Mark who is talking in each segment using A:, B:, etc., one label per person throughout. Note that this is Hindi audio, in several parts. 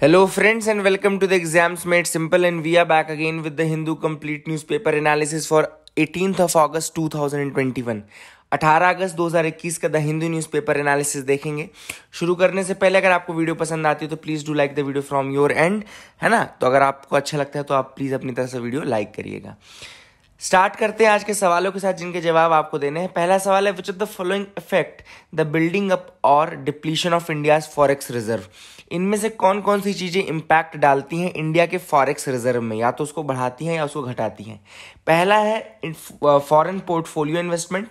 A: Hello friends and welcome to the exams made simple and we are back again with the Hindu complete newspaper analysis for eighteen of August 2021 18 अगस्त 2021 का द हिंदू न्यूज़पेपर एनालिसिस देखेंगे शुरू करने से पहले अगर आपको वीडियो पसंद आती है तो please do like the video from your end है ना तो अगर आपको अच्छा लगता है तो आप प्लीज़ अपनी तरह से वीडियो लाइक करिएगा स्टार्ट करते हैं आज के सवालों के साथ जिनके जवाब आपको देने हैं पहला सवाल है which of the following effect the building up और depletion of India's forex reserve इनमें से कौन कौन सी चीज़ें इम्पैक्ट डालती हैं इंडिया के फॉरेक्स रिजर्व में या तो उसको बढ़ाती हैं या उसको घटाती हैं पहला है फॉरेन पोर्टफोलियो इन्वेस्टमेंट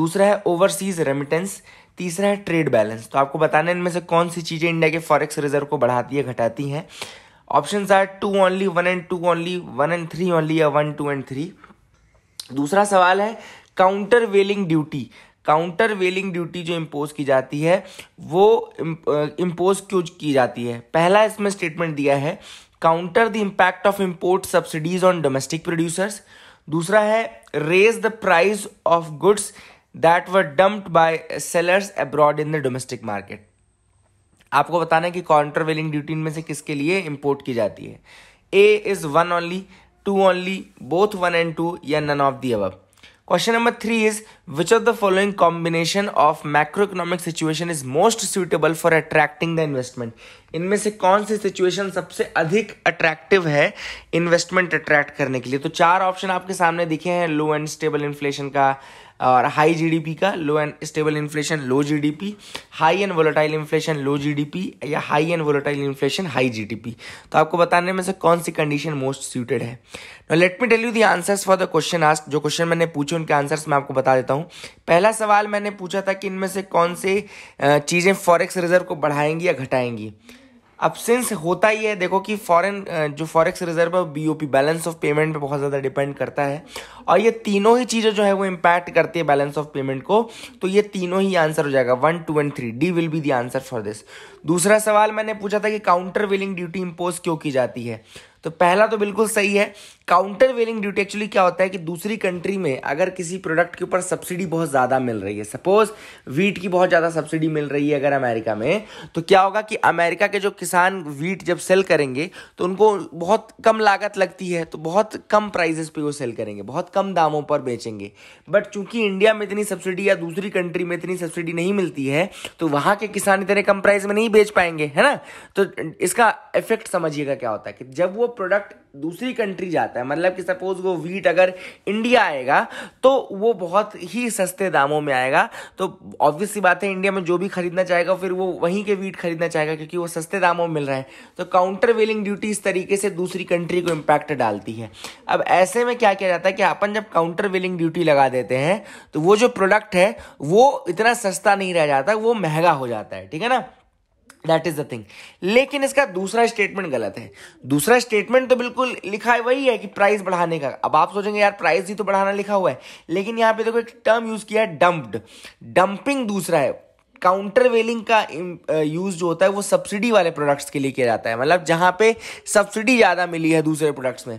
A: दूसरा है ओवरसीज रेमिटेंस तीसरा है ट्रेड बैलेंस तो आपको बताना इनमें से कौन सी चीज़ें इंडिया के फॉरेक्स रिजर्व को बढ़ाती है घटाती हैं option are two only one and two only one and three only या वन टू एंड थ्री दूसरा सवाल है countervailing duty countervailing duty जो इम्पोज की जाती है वो इम्पोज uh, क्यों की जाती है पहला इसमें स्टेटमेंट दिया है counter the impact of import subsidies on domestic producers दूसरा है raise the price of goods that were dumped by sellers abroad in the domestic market आपको बताना है कि काउंटर वेलिंग ड्यूटी में से किसके लिए इम्पोर्ट की जाती है a is one only two only both one and two या none of the above question number three is which of the following combination of macro economic situation is most suitable for attracting the investment इनमें से कौन सी सिचुएशन सबसे अधिक अट्रैक्टिव है इन्वेस्टमेंट अट्रैक्ट करने के लिए तो चार ऑप्शन आपके सामने दिखे हैं लो एंड स्टेबल इन्फ्लेशन का और हाई जीडीपी का low and stable inflation low GDP high and volatile inflation low GDP या high and volatile inflation high GDP तो आपको बताने में से कौन सी कंडीशन मोस्ट सूटेड है let me tell you the answers for the question ask जो क्वेश्चन मैंने पूछे उनके आंसर्स मैं आपको बता देता हूँ पहला सवाल मैंने पूछा था कि इनमें से कौन से चीज़ें फॉरेक्स रिजर्व को बढ़ाएंगी या घटाएंगी अब सिंस होता ही है देखो कि फॉरेन जो फॉरेक्स रिजर्व है बीओपी बैलेंस ऑफ पेमेंट पे बहुत ज़्यादा डिपेंड करता है और ये तीनों ही चीज़ें जो है वो इम्पैक्ट करती है बैलेंस ऑफ पेमेंट को तो ये तीनों ही आंसर हो जाएगा one two and three D will be the answer for this दूसरा सवाल मैंने पूछा था कि काउंटर वेलिंग ड्यूटी इम्पोज क्यों की जाती है तो पहला तो बिल्कुल सही है काउंटर वेलिंग ड्यूटी एक्चुअली क्या होता है कि दूसरी कंट्री में अगर किसी प्रोडक्ट के ऊपर सब्सिडी बहुत ज़्यादा मिल रही है सपोज वीट की बहुत ज़्यादा सब्सिडी मिल रही है अगर अमेरिका में तो क्या होगा कि अमेरिका के जो किसान वीट जब सेल करेंगे तो उनको बहुत कम लागत लगती है तो बहुत कम प्राइजेस पे वो सेल करेंगे बहुत कम दामों पर बेचेंगे बट चूंकि इंडिया में इतनी सब्सिडी या दूसरी कंट्री में इतनी सब्सिडी नहीं मिलती है तो वहां के किसान इतने कम प्राइस में नहीं नहीं बेच पाएंगे है ना तो इसका इफेक्ट समझिएगा क्या होता है कि जब वो प्रोडक्ट दूसरी कंट्री जाता है मतलब कि सपोज वो वीट अगर इंडिया आएगा तो वो बहुत ही सस्ते दामों में आएगा तो ऑब्वियस सी बात है इंडिया में जो भी खरीदना चाहेगा फिर वो वहीं के वीट खरीदना चाहेगा क्योंकि वो सस्ते दामों में मिल रहा है तो काउंटर वेलिंग ड्यूटी इस तरीके से दूसरी कंट्री को इम्पैक्ट डालती है अब ऐसे में क्या किया जाता है कि अपन जब काउंटर वेलिंग ड्यूटी लगा देते हैं तो वो जो प्रोडक्ट है वो इतना सस्ता नहीं रह जाता वो महंगा हो जाता है ठीक है ना दैट इज द थिंग लेकिन इसका दूसरा स्टेटमेंट गलत है दूसरा स्टेटमेंट तो बिल्कुल लिखा है वही है कि प्राइस बढ़ाने का अब आप सोचेंगे यार प्राइस ही तो बढ़ाना लिखा हुआ है लेकिन यहाँ पे देखो तो एक टर्म यूज किया है डम्प्ड डंपिंग दूसरा है काउंटर वेलिंग का यूज़ जो होता है वो सब्सिडी वाले प्रोडक्ट्स के लिए किया जाता है मतलब जहां पे सब्सिडी ज़्यादा मिली है दूसरे प्रोडक्ट्स में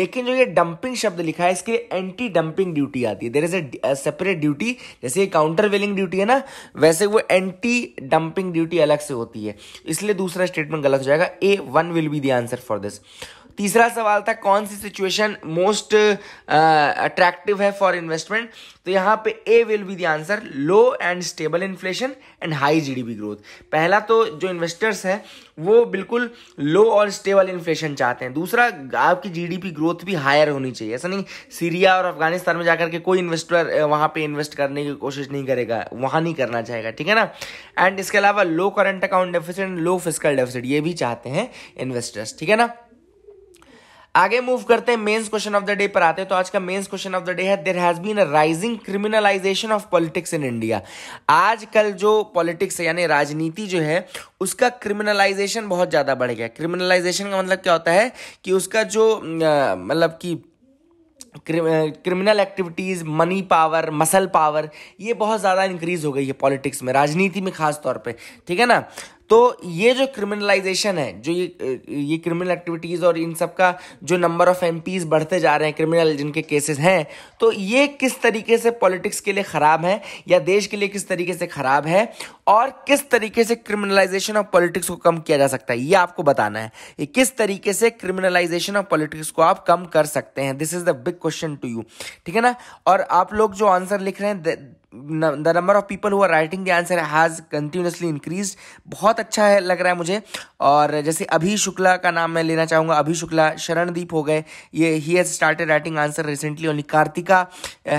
A: लेकिन जो ये डंपिंग शब्द लिखा है इसके एंटी डंपिंग ड्यूटी आती है there is a separate duty जैसे ये काउंटर वेलिंग ड्यूटी है ना वैसे वो एंटी डंपिंग ड्यूटी अलग से होती है इसलिए दूसरा स्टेटमेंट गलत हो जाएगा A one will be the answer for this तीसरा सवाल था कौन सी सिचुएशन मोस्ट अट्रैक्टिव है फॉर इन्वेस्टमेंट तो यहाँ पे A will be the answer low and stable inflation and high GDP growth पहला तो जो इन्वेस्टर्स हैं वो बिल्कुल लो और स्टेबल इन्फ्लेशन चाहते हैं दूसरा आपकी जीडीपी ग्रोथ भी हायर होनी चाहिए ऐसा नहीं सीरिया और अफगानिस्तान में जाकर के कोई इन्वेस्टर uh, वहाँ पे इन्वेस्ट करने की कोशिश नहीं करेगा वहाँ नहीं करना चाहेगा ठीक है ना एंड इसके अलावा low current account deficit and low physical deficit ये भी चाहते हैं इन्वेस्टर्स ठीक है ना आगे मूव करते हैं mains question of the day पर आते हैं तो आज का mains question of the day है there has been a rising criminalisation of politics in India आजकल जो पॉलिटिक्स है यानी राजनीति जो है उसका क्रिमिनलाइजेशन बहुत ज़्यादा बढ़ गया क्रिमिनलाइजेशन का मतलब क्या होता है कि उसका जो मतलब कि criminal activities money power muscle power ये बहुत ज़्यादा इंक्रीज हो गई है पॉलिटिक्स में राजनीति में खास तौर पे ठीक है ना तो ये जो क्रिमिनलाइजेशन है जो ये ये क्रिमिनल एक्टिविटीज़ और इन सब का जो नंबर ऑफ एम बढ़ते जा रहे हैं क्रिमिनल जिनके केसेस हैं तो ये किस तरीके से पॉलिटिक्स के लिए ख़राब है या देश के लिए किस तरीके से ख़राब है और किस तरीके से क्रिमिनलाइजेशन ऑफ पॉलिटिक्स को कम किया जा सकता है ये आपको बताना है कि किस तरीके से क्रिमिनलाइजेशन ऑफ पॉलिटिक्स को आप कम कर सकते हैं this is the big question to you ठीक है ना और आप लोग जो आंसर लिख रहे हैं the number of people who are writing the answer has continuously increase बहुत अच्छा है लग रहा है मुझे और जैसे अभी शुक्ला का नाम मैं लेना चाहूँगा अभी शुक्ला शरणदीप हो गए ये he has started writing answer recently only Kartika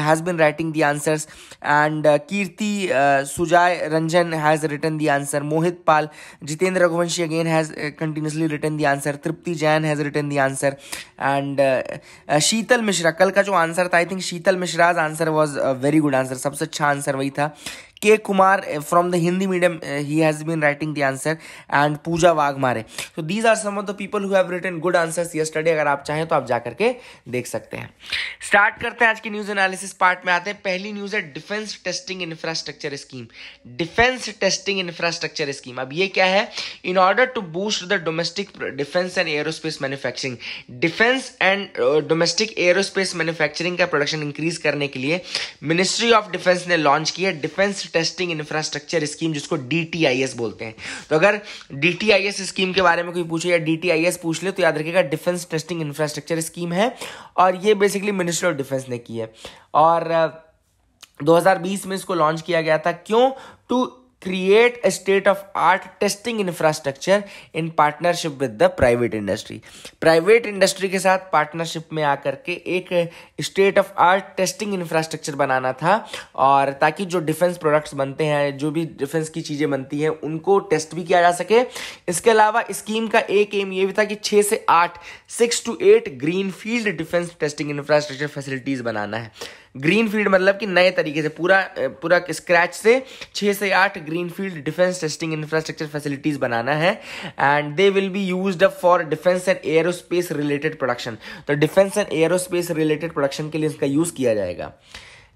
A: has been writing the answers and Kirti uh, Sujay Ranjan has written the answer Mohit Pal Jitendra Raghuvanshi again has continuously written the answer Tripti Jain has written the answer and Sheetal Mishra कल का जो आंसर था I think Sheetal Mishra's answer was very good answer सबसे अच्छा अच्छा आंसर वही था Kumar from the Hindi medium he has has writing writing answer and Pooja Pooja Vagmare. So these are some of the people who have written good answers yesterday अगर आप चाहें तो आप जाकर के देख सकते हैं स्टार्ट करते हैं आज की न्यूज एनालिसिस पार्ट में आते हैं पहली न्यूज है defence testing infrastructure scheme defence testing infrastructure scheme अब ये क्या है in order to boost the domestic defence and aerospace manufacturing defence and domestic aerospace manufacturing का प्रोडक्शन इंक्रीज करने के लिए मिनिस्ट्री ऑफ डिफेंस ने लॉन्च किया डिफेंस टेस्टिंग इंफ्रास्ट्रक्चर स्कीम जिसको डीटीआईएस बोलते हैं तो अगर डीटीआईएस स्कीम के बारे में कोई पूछे या डीटीआईएस पूछ ले तो याद रखिएगा डिफेंस टेस्टिंग इंफ्रास्ट्रक्चर स्कीम है और ये बेसिकली मिनिस्ट्री ऑफ डिफेंस ने की है और 2020 में इसको लॉन्च किया गया था क्यों to create a state of art testing infrastructure in partnership with the private industry private industry के साथ partnership में आकर के एक state of art testing infrastructure बनाना था और ताकि जो defense products बनते हैं जो भी defense की चीज़ें बनती हैं उनको test भी किया जा सके इसके अलावा स्कीम का एक एम ये भी था कि छः से आठ six to eight green field defence testing infrastructure facilities बनाना है ग्रीन फील्ड मतलब कि नए तरीके से पूरा पूरा स्क्रैच से छः से आठ green field defence testing infrastructure facilities बनाना है and they will be use for defence and aerospace related production तो defence and aerospace related production के लिए इसका यूज़ किया जाएगा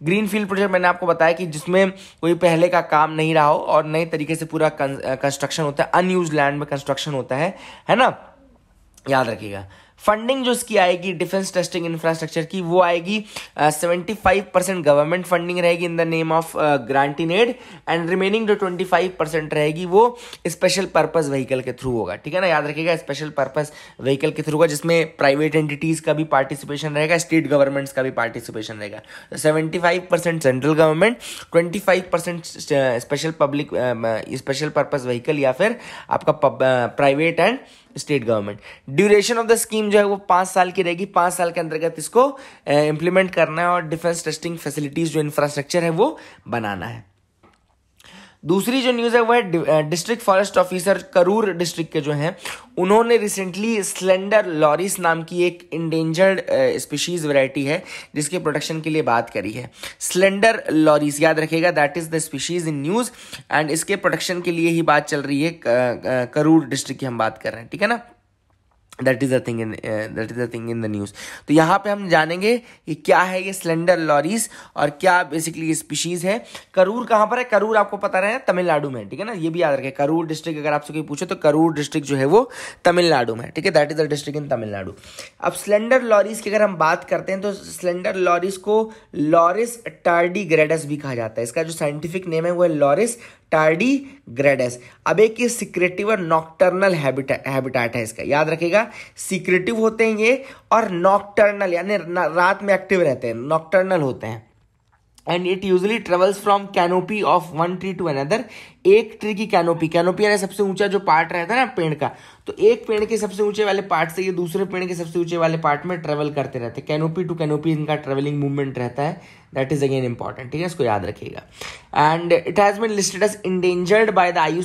A: ग्रीन फील्ड प्रोजेक्ट मैंने आपको बताया कि जिसमें कोई पहले का काम नहीं रहा हो और नए तरीके से पूरा कंस्ट्रक्शन होता है अनयूज लैंड में कंस्ट्रक्शन होता है है ना याद रखिएगा फंडिंग जो इसकी आएगी डिफेंस टेस्टिंग इंफ्रास्ट्रक्चर की वो आएगी seventy five percent government funding रहेगी in the name of grant in aid and remaining जो ट्वेंटी फाइव परसेंट रहेगी वो स्पेशल पर्पज व्हीकल के थ्रू होगा ठीक है ना याद रखिएगा स्पेशल पर्पज व्हीकल के थ्रू होगा जिसमें प्राइवेट एंटिटीज का भी पार्टिसिपेशन रहेगा स्टेट गवर्नमेंट्स का भी पार्टिसिपेशन रहेगा seventy five percent central government twenty five percent special public special purpose vehicle या फिर आपका private and state government duration of the scheme जो है वो पांच साल की रहेगी पांच साल के अंतर्गत इसको इंप्लीमेंट करना है और डिफेंस टेस्टिंग फैसिलिटीज जो इंफ्रास्ट्रक्चर है वो बनाना है दूसरी जो न्यूज़ है वह district forest officer Karur district के जो हैं उन्होंने रिसेंटली स्लेंडर लॉरिस नाम की एक इंडेंजर्ड स्पीशीज़ वैरायटी है जिसके प्रोडक्शन के लिए बात करी है स्लेंडर लॉरिस याद रखेगा that is the species in news and इसके प्रोडक्शन के लिए ही बात चल रही है करूर डिस्ट्रिक्ट की हम बात कर रहे हैं ठीक है ना that is the thing in that is the thing in the news तो यहाँ पे हम जानेंगे कि क्या है ये स्लेंडर लॉरीज और क्या बेसिकली ये स्पीशीज़ है करूर कहाँ पर है करूर आपको पता रहे तमिलनाडु में ठीक है ना ये भी याद रखें करूर डिस्ट्रिक्ट अगर आपसे कोई पूछे तो करूर डिस्ट्रिक्ट जो है वो तमिलनाडु में ठीक है that is the district in Tamil Nadu अब स्लेंडर लॉरीज की अगर हम बात करते हैं तो स्लेंडर लॉरीज को लॉरिस टार्डी ग्रेडस भी कहा जाता है इसका जो साइंटिफिक नेम है वो है लॉरिस टार्डी ग्रेडस अब एक ये सिक्रेटिव और नॉक्टर्नल हैबिटाट है इसका याद रखेगा सिक्रेटिव होते हैं ये और नॉक्टर्नल यानी रात में एक्टिव रहते हैं नॉक्टर्नल होते हैं and it usually travels from canopy of one tree to another एक ट्री की कैनोपी कैनोपी यानी सबसे ऊंचा जो पार्ट रहता है ना पेड़ का तो एक पेड़ के सबसे ऊंचे वाले पार्ट से ये दूसरे पेड़ के सबसे ऊंचे वाले पार्ट में ट्रेवल करते रहते हैं कैनोपी टू कैनोपी इनका ट्रेवलिंग मूवमेंट रहता है दैट इज अगेन इंपॉर्टेंट ठीक है इसको याद रखिएगा and it has been listed as endangered by the 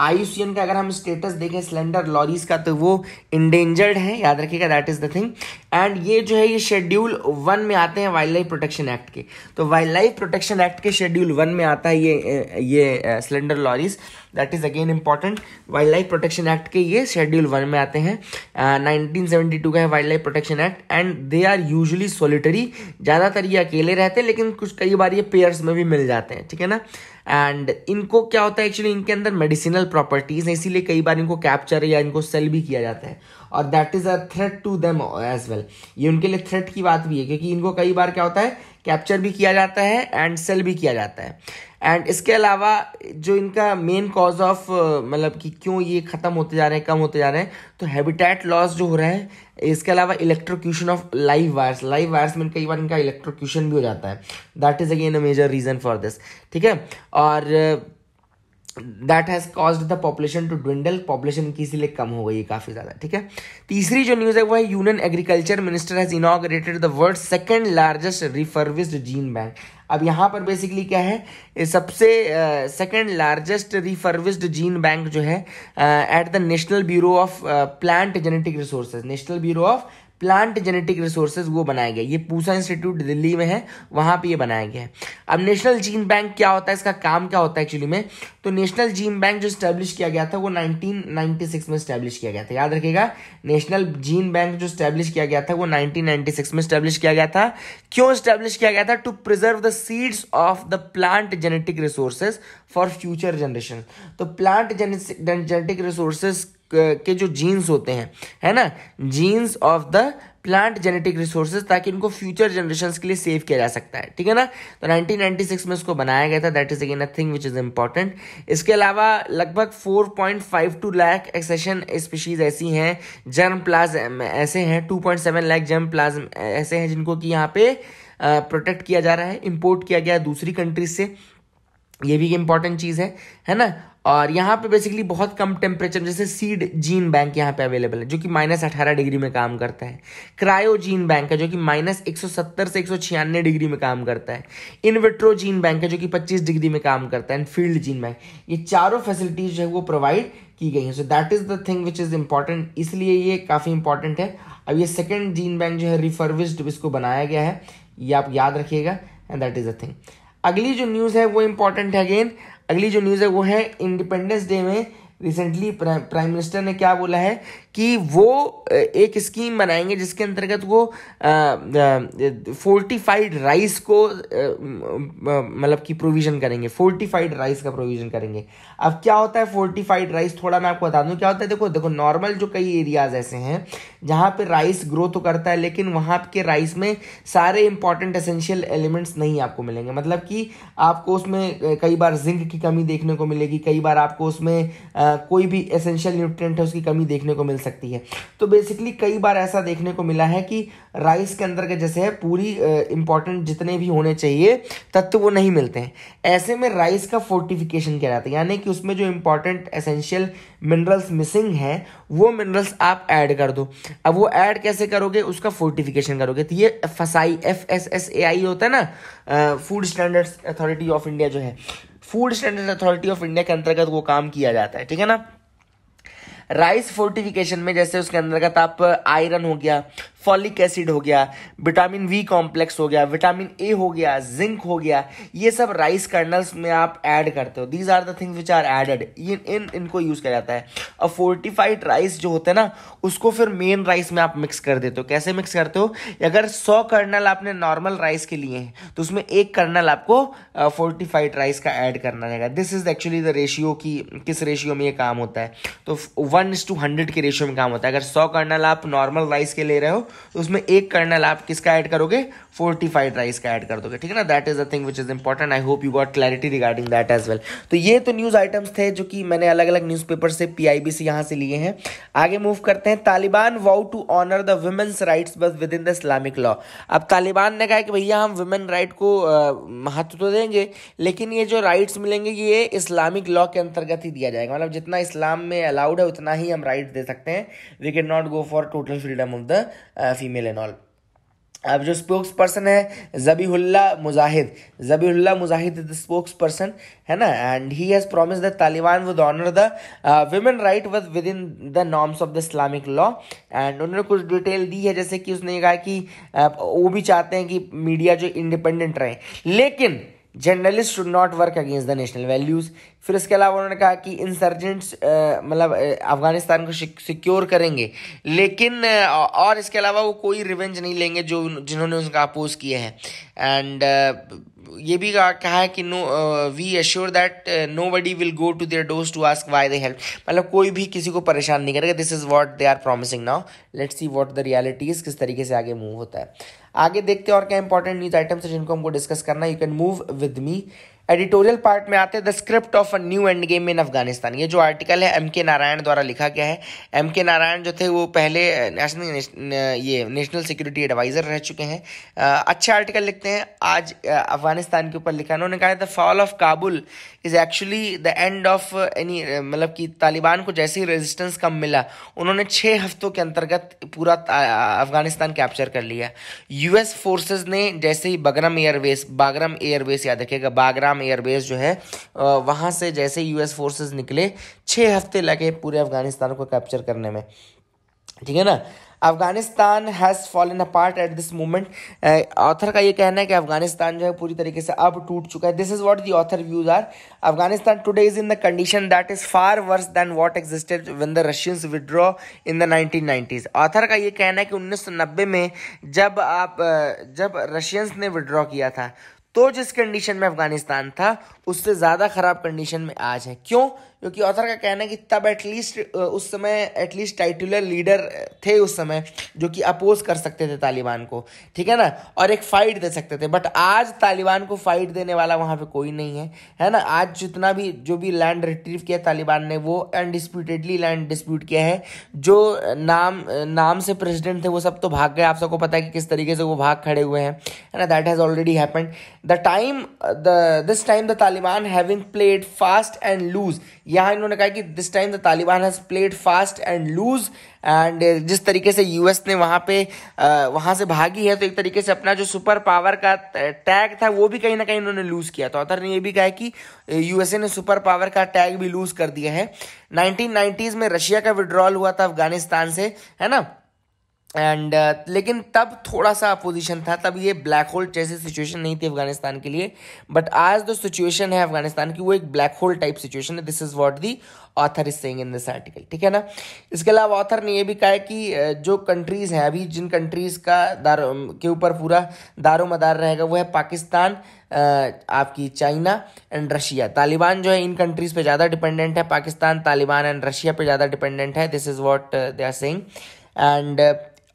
A: IUCN का अगर हम स्टेटस देखें सिलेंडर लॉरीज का तो वो इंडेंजर्ड है याद रखिएगा that is the thing and ये जो है ये शेड्यूल वन में आते हैं वाइल्ड लाइफ प्रोटेक्शन एक्ट के तो वाइल्ड लाइफ प्रोटेक्शन एक्ट के शेड्यूल वन में आता है ये ये slender lorises that is again important wildlife protection act के ये शेड्यूल वन में आते हैं नाइनटीन सेवेंटी टू का है wildlife protection act and they are usually solitary ज़्यादातर ये अकेले रहते हैं लेकिन कुछ कई बार ये पेयर्स में भी मिल जाते हैं ठीक है ना एंड इनको क्या होता है एक्चुअली इनके अंदर मेडिसिनल प्रॉपर्टीज़ हैं इसीलिए कई बार इनको कैप्चर या इनको सेल भी किया जाता है और that is a threat to them as well ये उनके लिए थ्रेट की बात भी है क्योंकि इनको कई बार क्या होता है कैप्चर भी किया जाता है एंड सेल भी किया जाता है एंड इसके अलावा जो इनका मेन कॉज ऑफ मतलब कि क्यों ये ख़त्म होते जा रहे हैं कम होते जा रहे हैं तो हैबिटेट लॉस जो हो रहा है इसके अलावा electrocution of live wires live wires में कई बार इनका इलेक्ट्रोक्यूशन भी हो जाता है that is again a major reason for this ठीक है और that has cause the population to dwindle population की इसीलिए कम हो गई है काफ़ी ज़्यादा ठीक है तीसरी जो न्यूज़ है वो है union agriculture minister has inaugurated the world second largest refurbished gene bank अब यहाँ पर बेसिकली क्या है सबसे second largest refurbished gene bank जो है at the national bureau of plant genetic resources national bureau of plant genetic resources वो बनाया गया ये पूसा इंस्टीट्यूट दिल्ली में है वहां पे ये बनाया गया है अब नेशनल जीन बैंक क्या होता है इसका काम क्या होता है एक्चुअली में तो नेशनल जीन बैंक जो स्टैब्लिश किया गया था वो 1996 में स्टैब्लिश किया गया था याद रखिएगा नेशनल जीन बैंक जो स्टैब्लिश किया गया था वो 1996 में स्टैब्लिश किया गया था क्यों स्टैब्लिश किया गया था to preserve the seeds of the plant genetic resources for future generation तो प्लांट जेनेटिक रिसोर्सेज के जो जीन्स होते हैं है ना genes of the plant genetic resources ताकि इनको फ्यूचर जनरेशन के लिए सेव किया जा सकता है ठीक है ना तो 1996 में इसको बनाया गया था that is again a thing which is important इसके अलावा लगभग 4.52 लैक एक्सेशन स्पीशीज ऐसी हैं जर्म प्लाज ऐसे हैं 2.7 लैक जर्म प्लाज ऐसे हैं जिनको कि यहाँ पे प्रोटेक्ट किया जा रहा है इम्पोर्ट किया गया दूसरी कंट्रीज से ये भी एक इंपॉर्टेंट चीज़ है है ना और यहाँ पे बेसिकली बहुत कम टेम्परेचर जैसे सीड जीन बैंक यहाँ पे अवेलेबल है जो कि माइनस अठारह डिग्री में काम करता है क्रायो जीन बैंक है जो कि माइनस एक सौ सत्तर से एक सौ छियानवे डिग्री में काम करता है इनविट्रो जीन बैंक है जो कि पच्चीस डिग्री में काम करता है एंड फील्ड जीन बैंक ये चारों फैसिलिटीज जो है वो प्रोवाइड की गई हैं so that is the thing which is important इसलिए ये काफ़ी इंपॉर्टेंट है अब ये सेकेंड जीन बैंक जो है रिफर्विस्ड इसको बनाया गया है ये आप याद रखिएगा and that is the thing अगली जो न्यूज़ है वो इंपॉर्टेंट है अगेन अगली जो न्यूज़ है वो है इंडिपेंडेंस डे में रिसेंटली प्राइम मिनिस्टर ने क्या बोला है कि वो एक स्कीम बनाएंगे जिसके अंतर्गत वो फोर्टिफाइड राइस को मतलब कि प्रोविज़न करेंगे फोर्टिफाइड राइस का प्रोविज़न करेंगे अब क्या होता है फोर्टिफाइड राइस थोड़ा मैं आपको बता दूँ क्या होता है देखो देखो नॉर्मल जो कई एरियाज़ ऐसे हैं जहाँ पर राइस ग्रो तो करता है लेकिन वहाँ के राइस में सारे इंपॉर्टेंट एसेंशियल एलिमेंट्स नहीं आपको मिलेंगे मतलब कि आपको उसमें कई बार जिंक की कमी देखने को मिलेगी कई बार आपको उसमें कोई भी एसेंशियल न्यूट्रेंट है उसकी कमी देखने को मिल सकती है तो बेसिकली कई बार ऐसा देखने को मिला है कि राइस के अंदर के जैसे है पूरी इंपॉर्टेंट जितने भी होने चाहिए तत्व वो नहीं मिलते हैं ऐसे में राइस का फोर्टिफिकेशन किया जाता है यानी कि उसमें जो इंपॉर्टेंट एसेंशियल मिनरल्स मिसिंग है वो मिनरल्स आप ऐड कर दो अब वो ऐड कैसे करोगे उसका फोर्टिफिकेशन करोगे तो ये F S I F S S A I होता है ना food standards authority of India जो है food standard authority of India के अंतर्गत वो काम किया जाता है ठीक है ना राइस फोर्टिफिकेशन में जैसे उसके अंदर का आप आयरन हो गया फॉलिक एसिड हो गया विटामिन वी कॉम्प्लेक्स हो गया विटामिन ए हो गया जिंक हो गया ये सब राइस कर्नल्स में आप ऐड करते हो these are the things which are added in in इनको यूज किया जाता है अब फोर्टिफाइड राइस जो होता है ना उसको फिर मेन राइस में आप मिक्स कर देते हो कैसे मिक्स करते हो अगर सौ कर्नल आपने नॉर्मल राइस के लिए हैं तो उसमें एक कर्नल आपको फोर्टिफाइड राइस का ऐड करना रहेगा this is actually the ratio की किस रेशियो में ये काम होता है तो वन इज टू हंड्रेड के रेशियो में काम होता है अगर सौ कर्नल आप नॉर्मल राइस के ले रहे हो तो उसमें एक कर्नल आप किसका ऐड करोगे फोर्टिफाइड राइस का ऐड कर दोगे ठीक है ना that is a thing which is important I hope you got clarity regarding that as well तो ये तो न्यूज आइटम्स थे जो कि मैंने अलग अलग न्यूज पेपर से पी आई बी से यहाँ से लिए हैं आगे मूव करते हैं Taliban vow to honour the women's rights within the Islamic law अब तालिबान ने कहा कि भैया हम वुमेन राइट को महत्व तो देंगे लेकिन ये जो राइट्स मिलेंगे ये इस्लामिक लॉ के अंतर्गत ही दिया जाएगा मतलब जितना इस्लाम में अलाउड है उतना ही हम राइट्स दे सकते हैं we can not go for total freedom of the female and all अब जो स्पोक्स पर्सन है Zabihullah Mujahid Zabihullah Mujahid is the spokesperson है ना and he has promise the Taliban would honour the women right with within the norms of the Islamic law and उन्होंने कुछ डिटेल दी है जैसे कि उसने कहा कि वो भी चाहते हैं कि मीडिया जो इंडिपेंडेंट रहे लेकिन journalist should not work against the national values फिर इसके अलावा उन्होंने कहा कि इंसर्जेंट्स मतलब अफगानिस्तान को सिक्योर करेंगे लेकिन और इसके अलावा वो कोई रिवेंज नहीं लेंगे जो जिन्होंने उनका अपोज किया है एंड ये भी कहा है कि no we assure that nobody will go to their doors to ask why they help मतलब कोई भी किसी को परेशान नहीं करेगा this is what they are promising now let's see what the reality is किस तरीके से आगे मूव होता है आगे देखते हैं और क्या इंपॉर्टेंट न्यूज आइटम्स है जिनको हमको डिस्कस करना you can move with me editorial part में आते हैं the script of a new end game in Afghanistan ये जो आर्टिकल है एम के नारायण द्वारा लिखा गया है एम के नारायण जो थे वो पहले नेशनल ये नेशनल सिक्योरिटी एडवाइज़र रह चुके हैं अच्छे आर्टिकल लिखते हैं आज अफगानिस्तान के ऊपर लिखा उन्होंने कहा the fall of Kabul is actually the end of any मतलब कि तालिबान को जैसे ही रेजिस्टेंस कम मिला उन्होंने छः हफ्तों के अंतर्गत पूरा अफगानिस्तान कैप्चर कर लिया यूएस फोर्सेज ने जैसे ही बगरम एयरवेस बागरम एयरवेस याद रखेगा बागराम बगराम एयरबेस जो है वहाँ से जैसे यूएस फोर्सेस निकले छः हफ्ते लगे पूरे अफगानिस्तान को कैप्चर करने में ठीक है ना Afghanistan has fallen apart at this moment author का ये कहना है कि अफगानिस्तान जो है पूरी तरीके से अब टूट चुका है this is what the author views are Afghanistan today is in the condition that is far worse than what existed when the Russians withdraw in the nineteen nineties author का ये कहना है कि उन्नीस सौ नब्बे में जब आप जब रशियंस ने विड्रॉ किया था तो जिस कंडीशन में अफगानिस्तान था उससे ज़्यादा ख़राब कंडीशन में आज है क्यों क्योंकि ऑथर का कहना है कि तब एटलीस्ट उस समय एटलीस्ट टाइटुलर लीडर थे उस समय जो कि अपोज कर सकते थे तालिबान को ठीक है ना और एक फाइट दे सकते थे बट आज तालिबान को फाइट देने वाला वहाँ पे कोई नहीं है है ना आज जितना भी जो भी लैंड रिट्रीव किया तालिबान ने वो अनडिस्प्यूटेडली लैंड डिस्प्यूट किया है जो नाम नाम से प्रेसिडेंट थे वो सब तो भाग गए आप सबको पता है कि किस तरीके से वो भाग खड़े हुए हैं है ना that has already happen the time the this time the Taliban having played fast and loose यहाँ इन्होंने कहा कि this time the Taliban has played fast and loose and जिस तरीके से यूएस ने वहाँ पे uh, वहाँ से भागी है तो एक तरीके से अपना जो सुपर पावर का टैग uh, था वो भी कहीं ना कहीं उन्होंने लूज़ किया तो ऑथर ने ये भी कहा कि यूएसए uh, ने सुपर पावर का टैग भी लूज़ कर दिया है नाइनटीन में रशिया का विड्रॉल हुआ था अफगानिस्तान से है ना एंड uh, लेकिन तब थोड़ा सा अपोजिशन था तब ये ब्लैक होल जैसी सिचुएशन नहीं थी अफगानिस्तान के लिए बट आज जो सिचुएशन है अफगानिस्तान की वो एक ब्लैक होल टाइप सिचुएशन है this is what the author is saying in this article ठीक है ना इसके अलावा ऑथर ने ये भी कहा है कि uh, जो कंट्रीज़ हैं अभी जिन कंट्रीज़ का दार के ऊपर पूरा दारो मदार रहेगा वो है पाकिस्तान uh, आपकी चाइना एंड रशिया तालिबान जो है इन कंट्रीज़ पे ज़्यादा डिपेंडेंट है पाकिस्तान तालिबान एंड रशिया पे ज़्यादा डिपेंडेंट है this is what they are saying and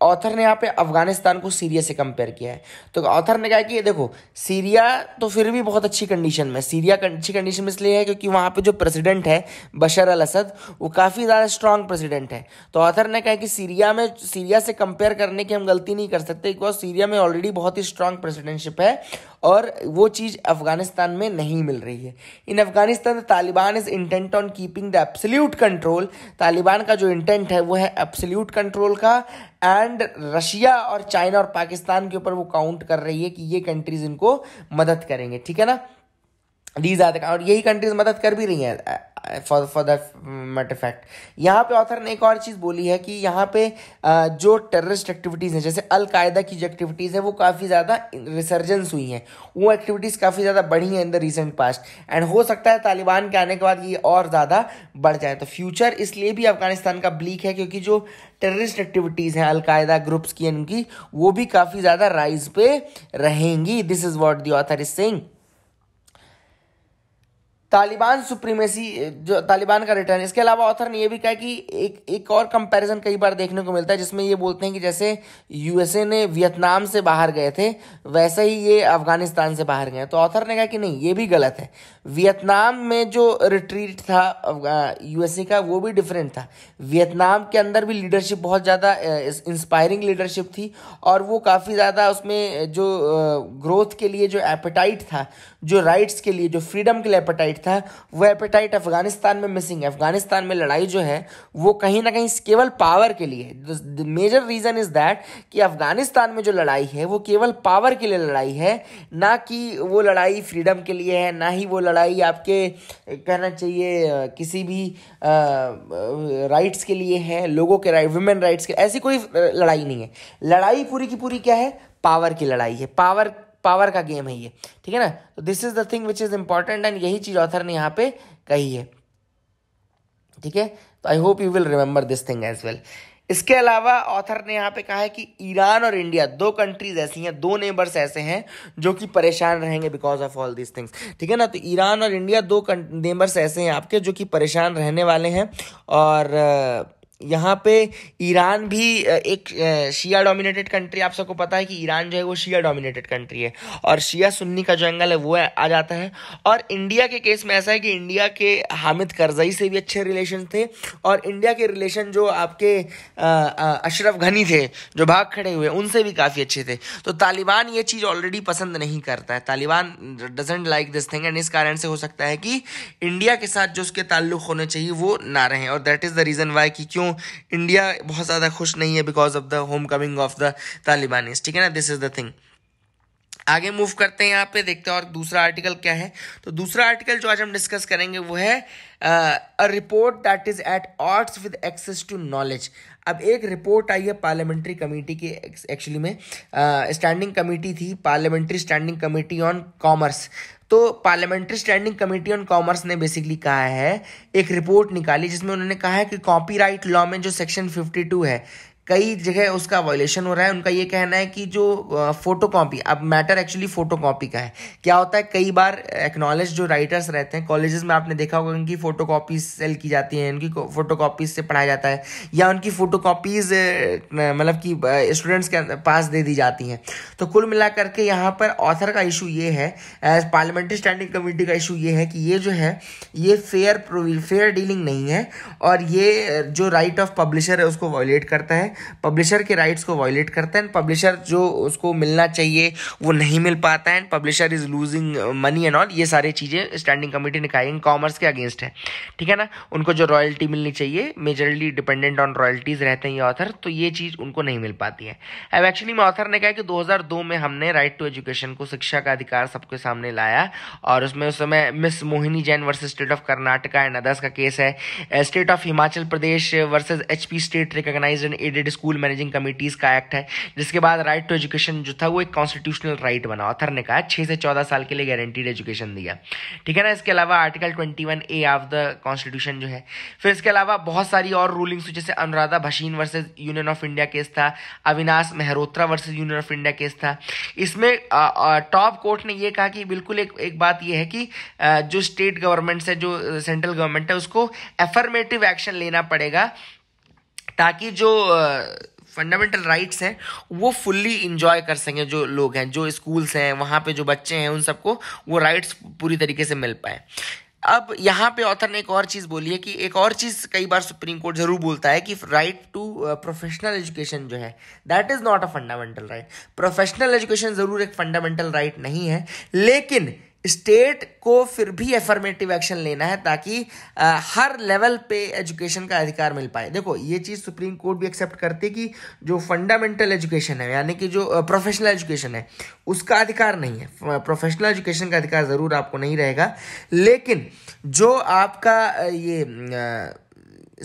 A: author ने यहाँ पे अफगानिस्तान को सीरिया से कंपेयर किया है तो ऑथर ने कहा कि ये देखो सीरिया तो फिर भी बहुत अच्छी कंडीशन में सीरिया अच्छी कंडीशन में इसलिए है क्योंकि वहाँ पे जो प्रेसिडेंट है बशर अल असद वो काफ़ी ज़्यादा स्ट्रांग प्रेसिडेंट है तो ऑथर ने कहा कि सीरिया में सीरिया से कंपेयर करने की हम गलती नहीं कर सकते बिकॉज सीरिया में ऑलरेडी बहुत ही स्ट्रांग प्रेसिडेंटशिप है और वो चीज़ अफगानिस्तान में नहीं मिल रही है in Afghanistan the Taliban is intent on keeping the absolute control Taliban का जो इंटेंट है वो है एब्सोल्यूट कंट्रोल का एंड रशिया और चाइना और पाकिस्तान के ऊपर वो काउंट कर रही है कि ये कंट्रीज इनको मदद करेंगे ठीक है ना दीज आर और यही कंट्रीज मदद कर भी रही हैं for for the matter fact यहाँ पे ऑथर ने एक और चीज़ बोली है कि यहाँ पे जो टेररिस्ट एक्टिविटीज़ हैं जैसे अलकायदा की जो एक्टिविटीज़ है वो काफ़ी ज़्यादा रिसर्जेंस हुई हैं वो एक्टिविटीज़ काफ़ी ज़्यादा बढ़ी हैं in the recent past and हो सकता है तालिबान के आने के बाद ये और ज़्यादा बढ़ जाए तो फ्यूचर इसलिए भी अफगानिस्तान का ब्लीक है क्योंकि जो टेररिस्ट एक्टिविटीज़ हैं अलकायदा ग्रुप्स की इनकी वो भी काफ़ी ज़्यादा राइज पे रहेंगी this is what the author is saying Taliban supremacy जो तालिबान का रिटर्न इसके अलावा ऑथर ने यह भी कहा कि एक एक और कंपैरिजन कई बार देखने को मिलता है जिसमें ये बोलते हैं कि जैसे यूएसए ने वियतनाम से बाहर गए थे वैसे ही ये अफगानिस्तान से बाहर गए तो ऑथर ने कहा कि नहीं ये भी गलत है वियतनाम में जो रिट्रीट था यूएसए का वो भी डिफरेंट था वियतनाम के अंदर भी लीडरशिप बहुत ज़्यादा इंस्पायरिंग लीडरशिप थी और वो काफ़ी ज़्यादा उसमें जो ग्रोथ के लिए जो एपेटाइट था जो राइट्स के लिए जो फ्रीडम के लिए एपेटाइट था वो एपेटाइट अफगानिस्तान में मिसिंग है अफगानिस्तान में लड़ाई जो है वो कहीं ना कहीं केवल पावर के लिए मेजर रीज़न इज़ दैट कि अफगानिस्तान में जो लड़ाई है वो केवल पावर के लिए लड़ाई है ना कि वो लड़ाई फ्रीडम के लिए है ना ही वो लड़ाई आपके कहना चाहिए किसी भी राइट्स के लिए है लोगों के राइट वुमेन राइट्स के ऐसी कोई लड़ाई नहीं है लड़ाई पूरी की पूरी क्या है पावर की लड़ाई है पावर पावर का गेम है ये ठीक है ना तो this is the thing which is important and यही चीज़ ऑथर ने यहाँ पे कही है ठीक है तो I hope you will remember this thing as well इसके अलावा ऑथर ने यहाँ पे कहा है कि ईरान और इंडिया दो कंट्रीज ऐसी हैं दो नेबर्स ऐसे हैं जो कि परेशान रहेंगे because of all this things ठीक है ना तो ईरान और इंडिया दो नेबर्स ऐसे हैं आपके जो कि परेशान रहने वाले हैं और यहाँ पे ईरान भी एक शिया डोमिनेटेड कंट्री आप सबको पता है कि ईरान जो है वो शिया डोमिनेटेड कंट्री है और शिया सुन्नी का जो एंगल है वो आ जाता है और इंडिया के केस में ऐसा है कि इंडिया के हामिद करजई से भी अच्छे रिलेशन थे और इंडिया के रिलेशन जो आपके अशरफ घनी थे जो भाग खड़े हुए उनसे भी काफ़ी अच्छे थे तो तालिबान ये चीज़ ऑलरेडी पसंद नहीं करता है Taliban doesn't like this thing and इस कारण से हो सकता है कि इंडिया के साथ जो उसके ताल्लुक होने चाहिए वो ना रहें और that is the reason why कि क्यों हूँ इंडिया बहुत ज़्यादा खुश नहीं है because of the homecoming of the Talibanis ठीक है ना दिस इज़ द थिंग आगे मूव करते हैं यहाँ पे देखते हैं और दूसरा आर्टिकल क्या है तो दूसरा आर्टिकल जो आज हम डिस्कस करेंगे वो है a report that is at odds with access to knowledge अब एक रिपोर्ट आई है पार्लियामेंट्री कमेटी की एक्चुअली में स्टैंडिंग कमेटी थी parliamentary standing committee on commerce तो parliamentary standing committee on commerce ने बेसिकली कहा है एक रिपोर्ट निकाली जिसमें उन्होंने कहा है कि कॉपीराइट लॉ में जो सेक्शन 52 है कई जगह उसका वायलेशन हो रहा है उनका ये कहना है कि जो फोटो कॉपी अब मैटर एक्चुअली फोटो कॉपी का है क्या होता है कई बार एक्नॉलेज जो राइटर्स रहते हैं कॉलेजेस में आपने देखा होगा उनकी फोटो कॉपीज सेल की जाती हैं उनकी फोटो कॉपीज से पढ़ाया जाता है या उनकी फोटो कॉपीज मतलब कि स्टूडेंट्स के पास दे दी जाती हैं तो कुल मिला के यहाँ पर ऑथर का इशू ये है एज पार्लियामेंट्री स्टैंडिंग कमेटी का इशू ये है कि ये जो है ये फेयर फेयर डीलिंग नहीं है और ये जो राइट ऑफ पब्लिशर है उसको वायोलेट करता है पब्लिशर के राइट्स को वॉयलेट करता है एंड पब्लिशर जो उसको मिलना चाहिए वो नहीं मिल पाता है and publisher is losing money and all ये सारी चीज़ें स्टैंडिंग कमेटी ने कहा इन कॉमर्स के अगेंस्ट है ठीक है ना उनको जो रॉयल्टी मिलनी चाहिए मेजरली डिपेंडेंट ऑन रॉयल्टीज रहते हैं ये ऑथर तो ये चीज़ उनको नहीं मिल पाती है अब एक्चुअली में ऑथर ने कहा कि दो में हमने राइट टू एजुकेशन को शिक्षा का अधिकार सबके सामने लाया और उसमें उस समय miss Mohini Jain versus state of Karnataka and others का केस है state of Himachal Pradesh versus H state recognise and aided state school managing committees का एक्ट है जिसके बाद राइट टू एजुकेशन जो था वो एक कॉन्स्टिट्यूशनल राइट बना ऑथर ने कहा छह से चौदह साल के लिए गारंटीड एजुकेशन दिया ठीक है ना इसके अलावा article twenty one A of the constitution जो है फिर इसके अलावा बहुत सारी और रूलिंग्स जैसे Anuradha Bhasin versus union of India case था Avinash Mehrotra versus union of India case था इसमें टॉप कोर्ट ने यह कहा कि बिल्कुल एक एक बात यह है कि जो स्टेट गवर्नमेंट है जो सेंट्रल गवर्नमेंट है उसको एफर्मेटिव एक्शन लेना पड़ेगा ताकि जो फंडामेंटल राइट्स हैं वो फुल्ली इंजॉय कर सकें जो लोग हैं जो स्कूल्स हैं वहाँ पे जो बच्चे हैं उन सबको वो राइट्स पूरी तरीके से मिल पाए अब यहाँ पे ऑथर ने एक और चीज़ बोली है कि एक और चीज़ कई बार सुप्रीम कोर्ट ज़रूर बोलता है कि राइट टू प्रोफेशनल एजुकेशन जो है that is not a fundamental right professional education ज़रूर एक फंडामेंटल राइट right नहीं है लेकिन स्टेट को फिर भी एफर्मेटिव एक्शन लेना है ताकि आ, हर लेवल पे एजुकेशन का अधिकार मिल पाए देखो ये चीज़ सुप्रीम कोर्ट भी एक्सेप्ट करती है कि जो फंडामेंटल एजुकेशन है यानी कि जो प्रोफेशनल एजुकेशन है उसका अधिकार नहीं है प्रोफेशनल एजुकेशन का अधिकार ज़रूर आपको नहीं रहेगा लेकिन जो आपका ये आ,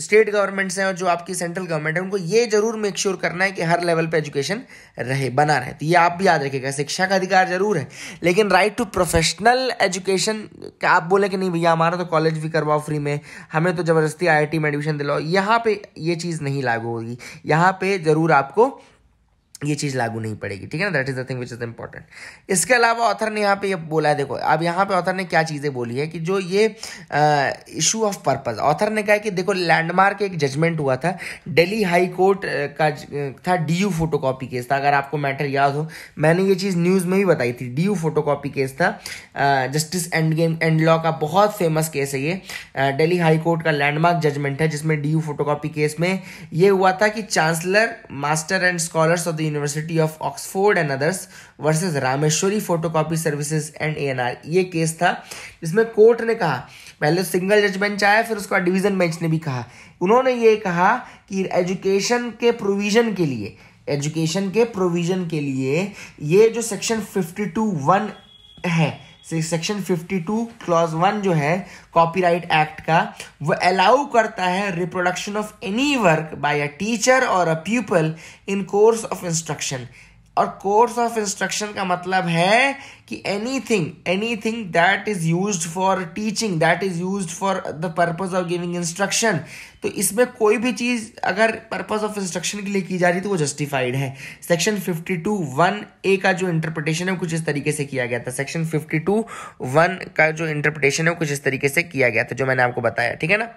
A: स्टेट गवर्नमेंट्स हैं और जो आपकी सेंट्रल गवर्नमेंट है उनको ये जरूर मेक श्योर करना है कि हर लेवल पे एजुकेशन रहे बना रहे तो ये आप भी याद रखिएगा शिक्षा का अधिकार जरूर है लेकिन राइट टू प्रोफेशनल एजुकेशन क्या आप बोले कि नहीं भैया हमारा तो कॉलेज भी करवाओ फ्री में हमें तो ज़बरदस्ती आई में एडमिशन दिलाओ यहाँ पर ये चीज़ नहीं लागू होगी यहाँ पर ज़रूर आपको ये चीज़ लागू नहीं पड़ेगी ठीक है ना that is the thing which is important इसके अलावा ऑथर ने यहाँ पे ये बोला है देखो अब यहाँ पे ऑथर ने क्या चीज़ें बोली है कि जो ये इशू ऑफ पर्पज ऑथर ने कहा कि देखो लैंडमार्क एक जजमेंट हुआ था दिल्ली हाई कोर्ट का था डी यू फोटोकॉपी केस था अगर आपको मैटर याद हो मैंने ये चीज़ न्यूज़ में भी बताई थी डी यू फोटोकॉपी केस था जस्टिस एंड गेम एंड लॉ का बहुत फेमस केस है ये डेली हाई कोर्ट का लैंडमार्क जजमेंट है जिसमें डी यू फोटोकॉपी केस में ये हुआ था कि chancellor master and scholars of the university of Oxford and others versus Rameshwari photocopy services and ANR ये केस था जिसमें कोर्ट ने कहा पहले सिंगल जज बेंच आया फिर उसका डिवीजन बेंच ने भी कहा उन्होंने ये कहा कि एजुकेशन के प्रोविजन के लिए एजुकेशन के प्रोविजन के लिए ये जो सेक्शन फिफ्टी है सेक्शन 52 क्लॉज वन जो है कॉपीराइट एक्ट का वो अलाउ करता है reproduction of any work by a teacher और a pupil in course of instruction और कोर्स ऑफ इंस्ट्रक्शन का मतलब है कि anything anything that is used for teaching that is used for the purpose of giving instruction तो इसमें कोई भी चीज़ अगर पर्पज ऑफ इंस्ट्रक्शन के लिए की जा रही तो वो जस्टिफाइड है section fifty two one A का जो इंटरप्रिटेशन है कुछ इस तरीके से किया गया था सेक्शन फिफ्टी टू वन का जो इंटरप्रिटेशन है कुछ इस तरीके से किया गया था जो मैंने आपको बताया ठीक है ना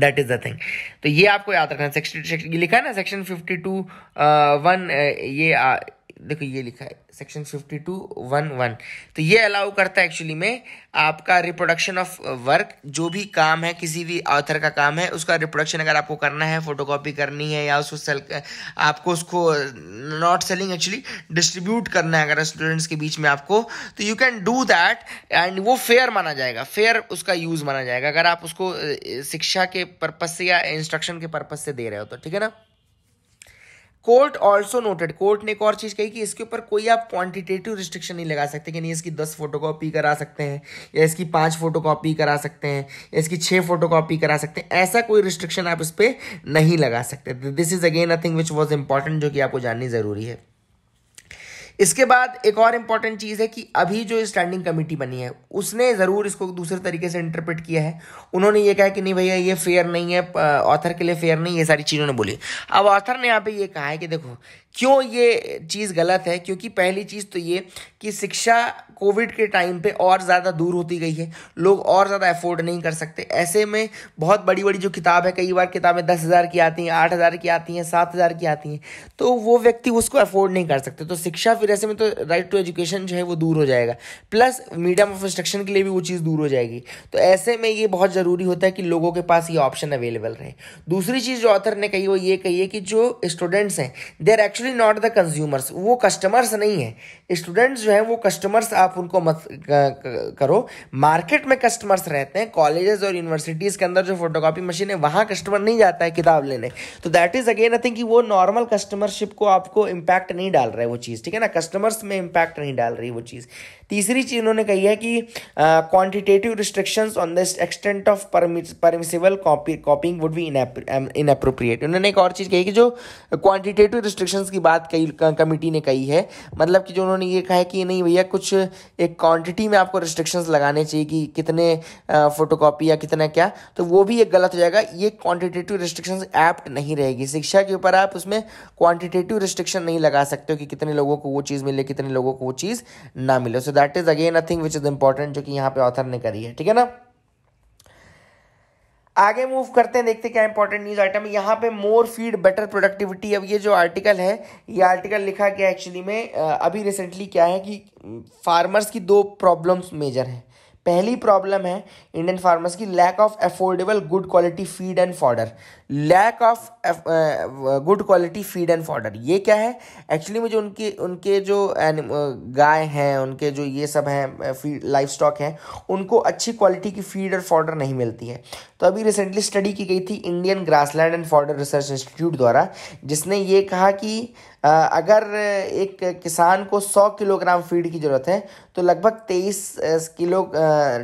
A: डेट इज़ द थिंग तो ये आपको याद रखना सेक्शन लिखा है ना सेक्शन फिफ्टी टू वन ये uh, देखो ये लिखा है section fifty two one one तो ये अलाउ करता है एक्चुअली में आपका रिप्रोडक्शन ऑफ वर्क जो भी काम है किसी भी ऑथर का काम है उसका रिप्रोडक्शन अगर आपको करना है फोटोकॉपी करनी है या उसको सेल आपको उसको नॉट सेलिंग एक्चुअली डिस्ट्रीब्यूट करना है अगर स्टूडेंट्स के बीच में आपको तो you can do that and वो फेयर माना जाएगा फेयर उसका यूज़ माना जाएगा अगर आप उसको शिक्षा के पर्पज़ से या इंस्ट्रक्शन के पर्पज़ से दे रहे हो तो ठीक है ना कोर्ट ऑल्सो नोटेड कोर्ट ने एक और चीज़ कही कि इसके ऊपर कोई आप क्वांटिटेटिव रिस्ट्रिक्शन नहीं लगा सकते कि नहीं इसकी दस फोटो कॉपी करा सकते हैं या इसकी पाँच फोटो कॉपी करा सकते हैं या इसकी छः फोटो कॉपी करा सकते हैं ऐसा कोई रिस्ट्रिक्शन आप इस पर नहीं लगा सकते this is again a thing which was important जो कि आपको जाननी ज़रूरी है इसके बाद एक और इम्पॉर्टेंट चीज़ है कि अभी जो स्टैंडिंग कमेटी बनी है उसने ज़रूर इसको दूसरे तरीके से इंटरप्रेट किया है उन्होंने ये कहा कि नहीं भैया ये फेयर नहीं है ऑथर के लिए फेयर नहीं ये सारी चीज़ों ने बोली अब ऑथर ने यहाँ पे ये कहा है कि देखो क्यों ये चीज़ गलत है क्योंकि पहली चीज़ तो ये कि शिक्षा कोविड के टाइम पे और ज़्यादा दूर होती गई है लोग और ज़्यादा अफोर्ड नहीं कर सकते ऐसे में बहुत बड़ी बड़ी जो किताब है कई बार किताबें दस हज़ार की आती हैं आठ हज़ार की आती हैं सात हज़ार की आती हैं तो वो व्यक्ति उसको अफोर्ड नहीं कर सकते तो शिक्षा फिर ऐसे में तो राइट टू एजुकेशन जो है वो दूर हो जाएगा प्लस मीडियम ऑफ इंस्ट्रक्शन के लिए भी वो चीज़ दूर हो जाएगी तो ऐसे में ये बहुत ज़रूरी होता है कि लोगों के पास ये ऑप्शन अवेलेबल रहे दूसरी चीज़ जो ऑथर ने कही वो ये कही है कि जो स्टूडेंट्स हैं they are actually not the consumers वो कस्टमर्स नहीं है स्टूडेंट्स जो हैं वो कस्टमर्स आप उनको मत करो मार्केट में कस्टमर्स रहते हैं कॉलेजेस और यूनिवर्सिटीज़ के अंदर जो फोटोकॉपी मशीन है वहाँ कस्टमर नहीं जाता है किताब लेने तो that is again I think कि वो नॉर्मल कस्टमरशिप को आपको इम्पैक्ट नहीं डाल रहा है वो चीज़ ठीक है ना कस्टमर्स में इम्पैक्ट नहीं डाल रही वो चीज़ तीसरी चीज़ उन्होंने कही है कि quantitative restrictions on the extent of permissible copy copying would be inappropriate उन्होंने एक और चीज़ कही कि जो क्वान्टिटेटिव रिस्ट्रिक्शंस की बात कही कमिटी ने कही है मतलब कि जो उन्होंने ये कहा है कि नहीं भैया कुछ एक क्वान्टिटी में आपको रिस्ट्रिक्शंस लगाने चाहिए कि कितने फोटो uh, या कितना क्या तो वो भी एक गलत हो जाएगा ये क्वान्टिटेटिव रिस्ट्रिक्शंस एप्ट नहीं रहेगी शिक्षा के ऊपर आप उसमें क्वान्टिटेटिव रिस्ट्रिक्शन नहीं लगा सकते हो कि कितने लोगों को वो चीज़ मिले कितने लोगों को वो चीज़ ना मिले so that is again a thing which is important जो कि यहां पे ऑथर ने करी है ठीक है ना आगे मूव करते हैं देखते हैं क्या इंपॉर्टेंट न्यूज आइटम यहाँ पे मोर फीड बेटर प्रोडक्टिविटी अब ये जो आर्टिकल है ये आर्टिकल लिखा गया एक्चुअली में अभी रिसेंटली क्या है कि फार्मर्स की दो प्रॉब्लम्स मेजर हैं पहली प्रॉब्लम है इंडियन फार्मर्स की lack of affordable good quality feed and fodder lack of good quality feed and fodder ये क्या है एक्चुअली में जो उनके उनके जो uh, गाय हैं उनके जो ये सब हैं फीड लाइफ स्टॉक हैं उनको अच्छी क्वालिटी की फीड और फॉर्डर नहीं मिलती है तो अभी रिसेंटली स्टडी की गई थी Indian grassland and fodder research institute द्वारा जिसने ये कहा कि uh, अगर uh, एक किसान को 100 किलोग्राम फीड की ज़रूरत है तो लगभग 23 kilo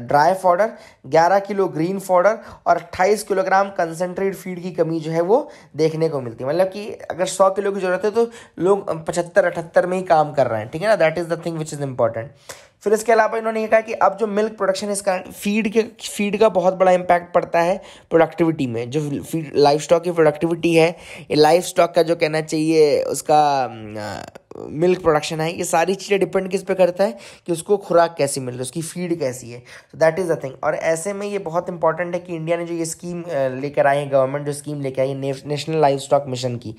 A: dry fodder 11 kilo green fodder और 28 किलोग्राम कंसनट्रेट फीड की कमी जो है वो देखने को मिलती है मतलब कि अगर सौ किलो की ज़रूरत है तो लोग पचहत्तर अठहत्तर में ही काम कर रहे हैं ठीक है ना that is the thing which is important फिर इसके अलावा इन्होंने ये कहा कि अब जो मिल्क प्रोडक्शन इसका फीड के फीड का बहुत बड़ा इम्पैक्ट पड़ता है प्रोडक्टिविटी में जो फीड लाइफ स्टॉक की प्रोडक्टिविटी है लाइफ स्टॉक का जो कहना चाहिए उसका मिल्क प्रोडक्शन है ये सारी चीज़ें डिपेंड किस पे करता है कि उसको खुराक कैसी मिल रही है उसकी फीड कैसी है तो दैट इज़ अ थिंग और ऐसे में ये बहुत इंपॉर्टेंट है कि इंडिया ने जो ये स्कीम लेकर आई है गवर्नमेंट जो स्कीम लेकर आई है नेशनल लाइफ स्टॉक मिशन की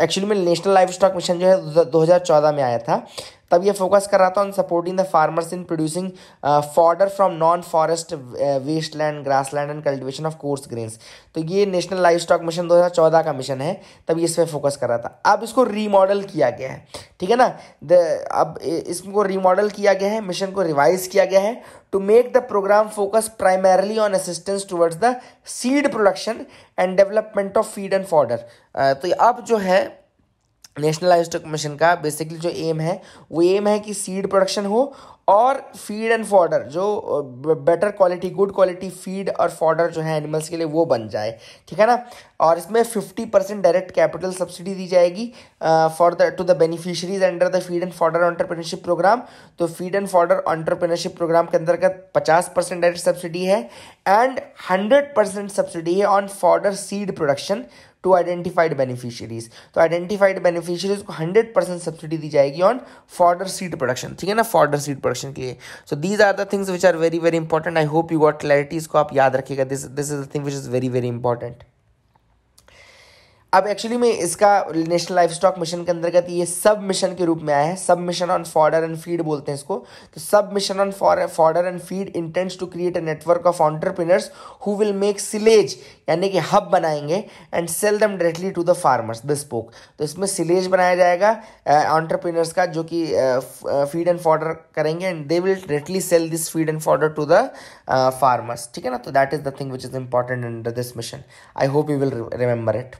A: एक्चुअली में नेशनल लाइफ स्टॉक मिशन जो है दो में आया था तब ये फोकस कर रहा था on supporting the farmers in producing fodder from non forest wasteland grassland and cultivation of coarse grains तो ये नेशनल लाइफ स्टॉक मिशन 2014 का मिशन है तब ये इस पर फोकस कर रहा था अब इसको रीमॉडल किया गया है ठीक है ना द अब इसको रीमॉडल किया गया है मिशन को रिवाइज किया गया है to make the program focus primarily on assistance towards the seed production and development of feed and fodder uh, तो आप जो है नेशनल लाइव स्टॉक मिशन का बेसिकली जो एम है वो एम है कि सीड प्रोडक्शन हो और फीड एंड फॉर्डर जो better quality good quality feed और फॉर्डर जो है एनिमल्स के लिए वो बन जाए ठीक है ना और इसमें fifty percent direct capital subsidy दी जाएगी for the to the beneficiaries under the feed and fodder entrepreneurship programme तो feed and fodder entrepreneurship programme के अंतर्गत पचास परसेंट डायरेक्ट सब्सिडी है एंड हंड्रेड परसेंट सब्सिडी है on fodder seed production to identified beneficiaries तो आइडेंटिफाइड बेनिफिशियरीज को हंड्रेड परसेंट सब्सिडी दी जाएगी ऑन फॉर्डर सीड प्रोडक्शन ठीक है ना फॉर्डर सीड प्रोडक्शन के लिए so these are the things which are very very important I hope you got clarity इसको आप याद रखिएगा this this is the thing which is very very important अब एक्चुअली में इसका नेशनल लाइफ स्टॉक मिशन के अंतर्गत ये सब मिशन के रूप में आया है sub mission on fodder and feed बोलते हैं इसको तो sub mission on fodder and feed intends to create a network of entrepreneurs who will make silage यानी कि हब बनाएंगे and sell them directly to the farmers बुक तो इसमें सिलेज बनाया जाएगा ऑन्टरप्रिनर्स का जो कि फीड एंड फॉर्डर करेंगे and they will directly sell this feed and fodder to the farmers ठीक है ना तो that is the thing which is important under this mission I hope you will remember it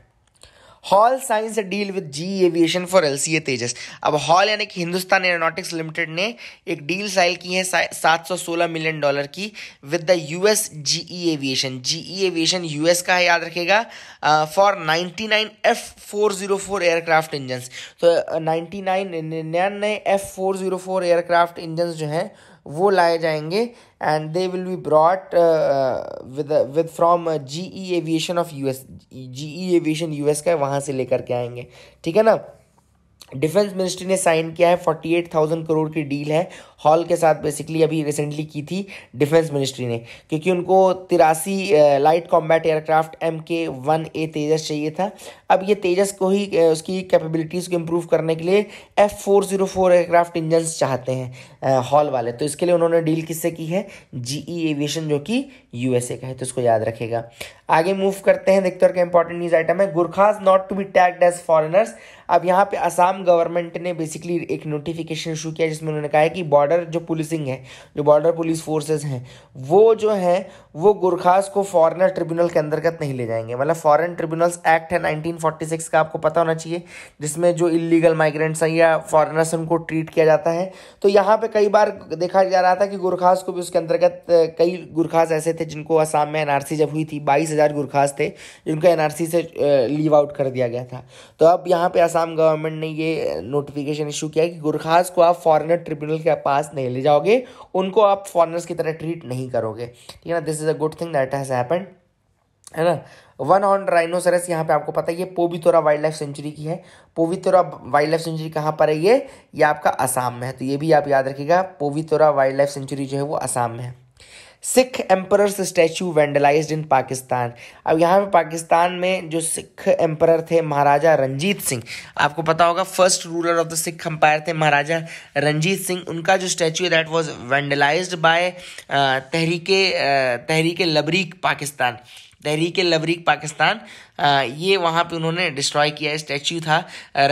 A: HAL signs deal with G aviation for L C A Tejas अब हॉल यानी कि हिंदुस्तान एरोनॉटिक्स लिमिटेड ने एक डील साइल की है सात सौ सोलह मिलियन डॉलर की with the US E aviation G E aviation US का है याद रखेगा for ninety nine F four zero four aircraft engine तो नाइन्टी नाइन निन्यानवे F four zero four aircraft engine जो हैं वो लाए जाएंगे and they will be brought with with from G E aviation of U S G E aviation U S का वहाँ से लेकर के आएंगे ठीक है ना डिफेंस मिनिस्ट्री ने साइन किया है फोर्टी एट थाउजेंड करोड़ की डील है हॉल के साथ बेसिकली अभी रिसेंटली की थी डिफेंस मिनिस्ट्री ने क्योंकि उनको तिरासी light combat aircraft M K one A Tejas चाहिए था अब ये तेजस को ही उसकी कैपेबिलिटीज़ को इम्प्रूव करने के लिए F four zero four aircraft engine चाहते हैं हॉल वाले तो इसके लिए उन्होंने डील किससे की है जी ई एविएशन जो कि यूएसए का है तो इसको याद रखेगा आगे मूव करते हैं देखते हैं क्या इंपॉर्टेंट न्यूज़ आइटम है Gurkhas not to be tagged as foreigners अब यहाँ पे असम गवर्नमेंट ने बेसिकली एक नोटिफिकेशन इशू किया जिसमें उन्होंने कहा है कि बॉर्डर बॉर्डर जो पुलिसिंग है जो बॉर्डर पुलिस फोर्सेस हैं वो जो है वो गुरखास को फॉरेनर ट्रिब्यूनल के अंतर्गत नहीं ले जाएंगे मतलब फॉरेन ट्रिब्यूनल्स एक्ट है 1946 का आपको पता होना चाहिए जिसमें जो इलीगल माइग्रेंट्स हैं या फॉरनर्स उनको ट्रीट किया जाता है तो यहाँ पर कई बार देखा जा रहा था कि गुरखास को भी उसके अंतर्गत कई गुरखास ऐसे थे जिनको आसाम में एन जब हुई थी बाईस हज़ार गुरखास थे जिनको एन से लीव आउट कर दिया गया था तो अब यहाँ पर आसाम गवर्नमेंट ने ये नोटिफिकेशन इशू किया कि गुरखास को आप फॉरेनर ट्रिब्यूनल के पास पास नहीं ले जाओगे उनको आप फॉरनर्स की तरह ट्रीट नहीं करोगे ठीक है ना this is a good thing that has happen है ना वन ऑन राइनोसरस यहाँ पे आपको पता है ये पोवितोरा वाइल्ड लाइफ सेंचुरी की है पोवितोरा वाइल्ड लाइफ सेंचुरी कहाँ पर है ये ये आपका असम में है तो ये भी आप याद रखिएगा पोवितोरा वाइल्ड लाइफ सेंचुरी जो है वो असम में है Sikh emperors statue vandalised in Pakistan अब यहाँ पे पाकिस्तान में जो सिख एम्परर थे महाराजा रंजीत सिंह आपको पता होगा first ruler of the Sikh empire थे महाराजा रंजीत सिंह उनका जो स्टैचू है that was vandalised by Tehreek-e Tehreek-e Labbaik Pakistan Tehreek Labbaik Pakistan ये वहाँ पे उन्होंने डिस्ट्रॉय किया स्टैचू था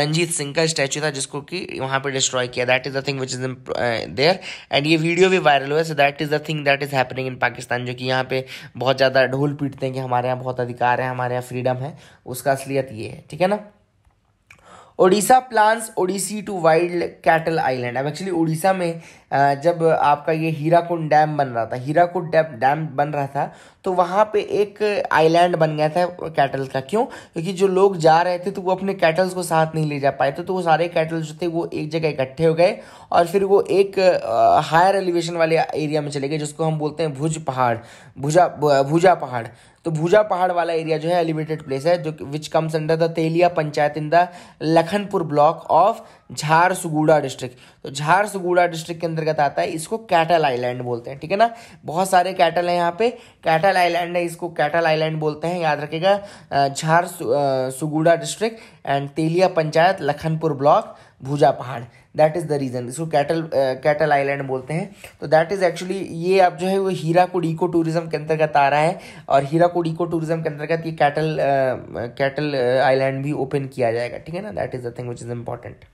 A: रंजीत सिंह का स्टैच्यू था जिसको कि वहाँ पे डिस्ट्रॉय किया that is the thing which is there and ये वीडियो भी वायरल हुआ है so that is the thing that is happening in Pakistan जो कि यहाँ पे बहुत ज़्यादा ढोल पीटते हैं कि हमारे यहाँ बहुत अधिकार है हमारे यहाँ फ्रीडम है उसका असलियत ये है ठीक है ना Odisha plans odyssey to wild cattle island अब एक्चुअली ओडिशा में जब आपका ये हीराकुंड डैम बन रहा था हीराकुंड डैम बन रहा था तो वहाँ पे एक आइलैंड बन गया था कैटल का क्यों क्योंकि जो लोग जा रहे थे तो वो अपने कैटल्स को साथ नहीं ले जा पाए थे तो वो सारे कैटल जो थे वो एक जगह इकट्ठे हो गए और फिर वो एक हायर एलिवेशन वाले एरिया में चले गए जिसको हम बोलते हैं भुज पहाड़ भुजा भुजा पहाड़ तो भूजा पहाड़ वाला एरिया जो है एलिवेटेड प्लेस है जो which comes under the Telia panchayat in the Lakhanpur block of Jharsuguda district तो झारसुगुड़ा डिस्ट्रिक्ट के अंतर्गत आता है इसको कैटल आइलैंड बोलते हैं ठीक है ना बहुत सारे कैटल हैं यहाँ पे कैटल आइलैंड है इसको कैटल आइलैंड बोलते हैं याद रखेगा Jharsuguda district and Telia panchayat Lakhanpur block Bhuja Pahad that is the reason इसको कैटल कैटल आइलैंड बोलते हैं तो दैट इज़ एक्चुअली ये अब जो है वो हीराकुड इको टूरिज़्म के अंतर्गत आ रहा है और हीराकुड इको टूरिज़्म के अंतर्गत ये कैटल कैटल आइलैंड भी ओपन किया जाएगा ठीक है ना that is the thing which is important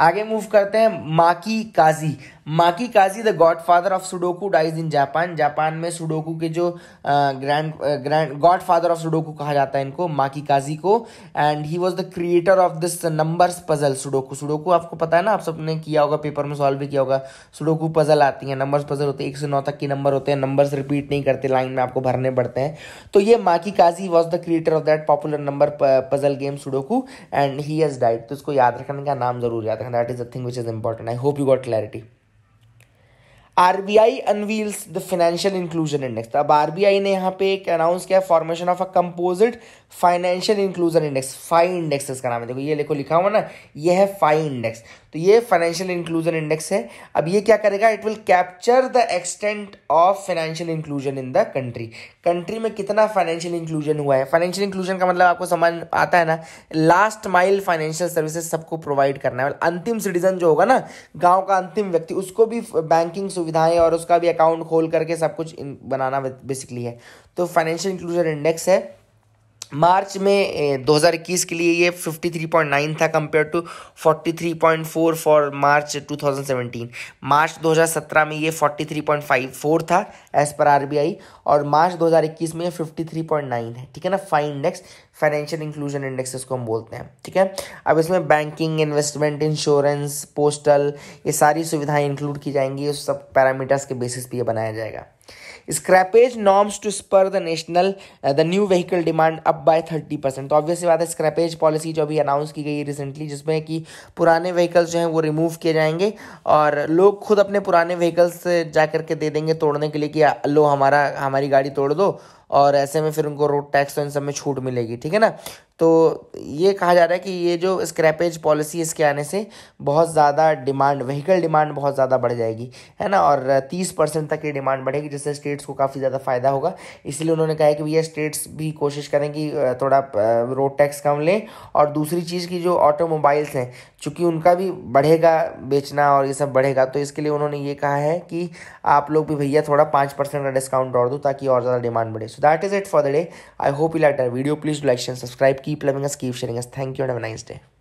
A: आगे मूव करते हैं Maki Kaji Maki Kaji the godfather of sudoku dies in Japan Japan में सुडोकू के जो grand grand godfather of sudoku कहा जाता है इनको माकी काजी को and he was the creator of this numbers puzzle sudoku sudoku आपको पता है ना आप सबने किया होगा पेपर में सॉल्व भी किया होगा सुडोकू पजल आती है नंबर्स पजल होते हैं एक से नौ तक के नंबर होते हैं नंबर्स रिपीट नहीं करते लाइन में आपको भरने पड़ते हैं तो ये Maki Kaji was the creator of that popular number puzzle game sudoku and he has died तो इसको याद रखने का नाम जरूर याद रखना that is the thing which is important I hope you got clarity R B I unveils the financial inclusion index अब आर बी आई ने यहाँ पे एक अनाउंस किया formation of a composite financial inclusion index five indexes का नाम है देखो ये देखो लिखा हुआ ना ये है फाइव इंडेक्स तो ये फाइनेंशियल इंक्लूजन इंडेक्स है अब ये क्या करेगा it will capture the extent of financial inclusion in the country country में कितना फाइनेंशियल इंक्लूजन हुआ है फाइनेंशियल इंक्लूजन का मतलब आपको समझ आता है ना लास्ट माइल फाइनेंशियल सर्विसेज सबको प्रोवाइड करना है अंतिम सिटीजन जो होगा ना गांव का अंतिम व्यक्ति उसको भी बैंकिंग सुविधाएं और उसका भी अकाउंट खोल करके सब कुछ बनाना बेसिकली है तो फाइनेंशियल इंक्लूजन इंडेक्स है मार्च में 2021 के लिए ये 53.9 था कंपेयर टू 43.4 फॉर मार्च 2017 मार्च 2017 में ये 43.54 था एज पर आरबीआई और मार्च 2021 में 53.9 है ठीक है ना fine index financial inclusion index इसको हम बोलते हैं ठीक है अब इसमें बैंकिंग इन्वेस्टमेंट इंश्योरेंस पोस्टल ये सारी सुविधाएं इंक्लूड की जाएंगी उस सब पैरामीटर्स के बेसिस पे ये बनाया जाएगा scrappage norms to spur the national the new vehicle demand up by thirty percent तो ऑब्वियसली बात है स्क्रैपेज पॉलिसी जो अभी अनाउंस की गई है रिसेंटली जिसमें कि पुराने व्हीकल्स जो हैं वो रिमूव किए जाएंगे और लोग खुद अपने पुराने व्हीकल्स जा करके दे देंगे तोड़ने के लिए कि लो हमारा हमारी गाड़ी तोड़ दो और ऐसे में फिर उनको रोड टैक्स तो इन सब में छूट मिलेगी ठीक है ना तो ये कहा जा रहा है कि ये जो स्क्रैपेज पॉलिसी इसके आने से बहुत ज़्यादा डिमांड व्हीकल डिमांड बहुत ज़्यादा बढ़ जाएगी है ना और तीस परसेंट तक ये डिमांड बढ़ेगी जिससे स्टेट्स को काफ़ी ज़्यादा फ़ायदा होगा इसलिए उन्होंने कहा है कि भैया स्टेट्स भी कोशिश करें कि थोड़ा रोड टैक्स कम लें और दूसरी चीज़ की जो ऑटोमोबाइल्स हैं चूँकि उनका भी बढ़ेगा बेचना और ये सब बढ़ेगा तो इसके लिए उन्होंने ये कहा है कि आप लोग भी भैया थोड़ा पाँच परसेंट का डिस्काउंट और दो ताकि और ज़्यादा डिमांड बढ़े so that is it for the day I hope you like video please like and subscribe keep loving us keep sharing us thank you and have a nice day